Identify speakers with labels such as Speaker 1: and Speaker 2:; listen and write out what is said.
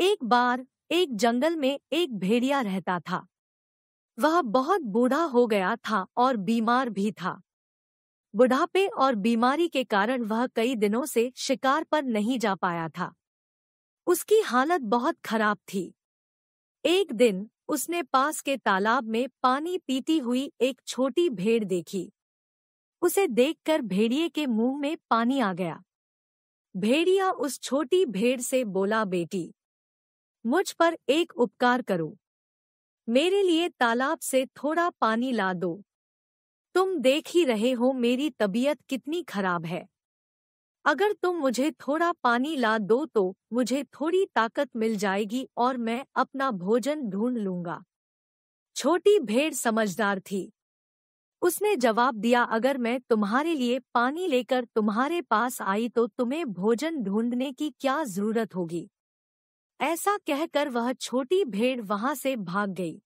Speaker 1: एक बार एक जंगल में एक भेड़िया रहता था
Speaker 2: वह बहुत बूढ़ा हो गया था और बीमार भी था बुढ़ापे और बीमारी के कारण वह कई दिनों से शिकार पर नहीं जा पाया था उसकी हालत बहुत खराब थी एक दिन उसने पास के तालाब में पानी पीती हुई एक छोटी भेड़ देखी उसे देखकर भेड़िए के मुंह में पानी आ गया भेड़िया उस छोटी भेड़ से बोला बेटी मुझ पर एक उपकार करो मेरे लिए तालाब से थोड़ा पानी ला दो तुम देख ही रहे हो मेरी तबीयत कितनी खराब है अगर तुम मुझे थोड़ा पानी ला दो तो मुझे थोड़ी ताकत मिल जाएगी और मैं अपना भोजन ढूंढ लूंगा छोटी भेड़ समझदार थी उसने जवाब दिया अगर मैं तुम्हारे लिए पानी लेकर तुम्हारे पास आई तो तुम्हें भोजन ढूंढने की क्या जरूरत
Speaker 1: होगी ऐसा कहकर वह छोटी भेड़ वहां से भाग गई